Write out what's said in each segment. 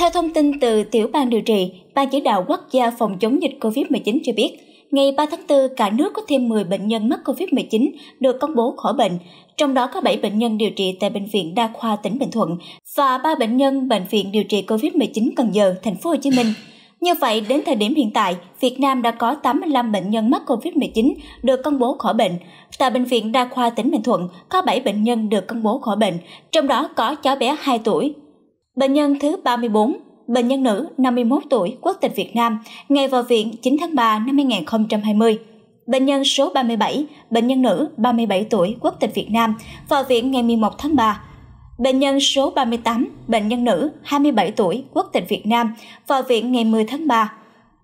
Theo thông tin từ Tiểu ban điều trị, Ban chỉ đạo quốc gia phòng chống dịch COVID-19 cho biết, ngày 3 tháng 4, cả nước có thêm 10 bệnh nhân mắc COVID-19 được công bố khỏi bệnh, trong đó có 7 bệnh nhân điều trị tại Bệnh viện Đa khoa tỉnh Bình Thuận và 3 bệnh nhân Bệnh viện điều trị COVID-19 Cần Giờ, thành phố Hồ Chí Minh. Như vậy, đến thời điểm hiện tại, Việt Nam đã có 85 bệnh nhân mắc COVID-19 được công bố khỏi bệnh. Tại Bệnh viện Đa khoa tỉnh Bình Thuận có 7 bệnh nhân được công bố khỏi bệnh, trong đó có cháu bé 2 tuổi Bệnh nhân thứ 34, bệnh nhân nữ 51 tuổi, quốc tịch Việt Nam, ngày vào viện 9 tháng 3 năm 2020. Bệnh nhân số 37, bệnh nhân nữ 37 tuổi, quốc tịch Việt Nam, vào viện ngày 11 tháng 3. Bệnh nhân số 38, bệnh nhân nữ 27 tuổi, quốc tịch Việt Nam, vào viện ngày 10 tháng 3.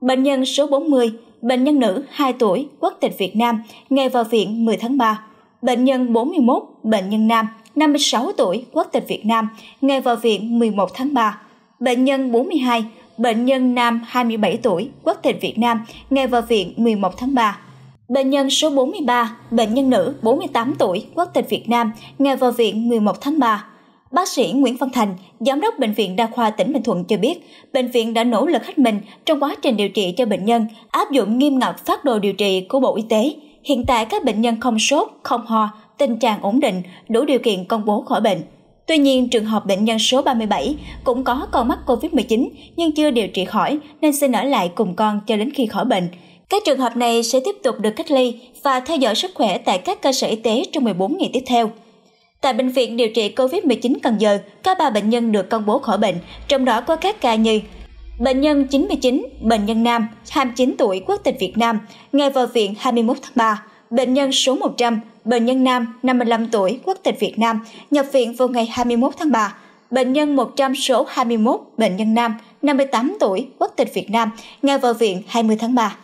Bệnh nhân số 40, bệnh nhân nữ 2 tuổi, quốc tịch Việt Nam, ngày vào viện 10 tháng 3. Bệnh nhân 41, bệnh nhân nam, 56 tuổi, quốc tịch Việt Nam, ngày vào viện 11 tháng 3. Bệnh nhân 42, bệnh nhân nam 27 tuổi, quốc tịch Việt Nam, ngày vào viện 11 tháng 3. Bệnh nhân số 43, bệnh nhân nữ 48 tuổi, quốc tịch Việt Nam, ngày vào viện 11 tháng 3. Bác sĩ Nguyễn Văn Thành, Giám đốc Bệnh viện Đa khoa tỉnh Bình Thuận cho biết, bệnh viện đã nỗ lực hết mình trong quá trình điều trị cho bệnh nhân, áp dụng nghiêm ngặt phát đồ điều trị của Bộ Y tế. Hiện tại các bệnh nhân không sốt, không ho, tình trạng ổn định, đủ điều kiện công bố khỏi bệnh. Tuy nhiên, trường hợp bệnh nhân số 37 cũng có còn mắc COVID-19 nhưng chưa điều trị khỏi nên xin ở lại cùng con cho đến khi khỏi bệnh. Các trường hợp này sẽ tiếp tục được cách ly và theo dõi sức khỏe tại các cơ sở y tế trong 14 ngày tiếp theo. Tại Bệnh viện điều trị COVID-19 Cần Giờ, có 3 bệnh nhân được công bố khỏi bệnh, trong đó có các ca như Bệnh nhân 99, bệnh nhân nam, 29 tuổi quốc tịch Việt Nam, ngày vào viện 21 tháng 3. Bệnh nhân số 100, bệnh nhân nam, 55 tuổi, quốc tịch Việt Nam, nhập viện vào ngày 21 tháng 3. Bệnh nhân 100 số 21, bệnh nhân nam, 58 tuổi, quốc tịch Việt Nam, ngày vào viện 20 tháng 3.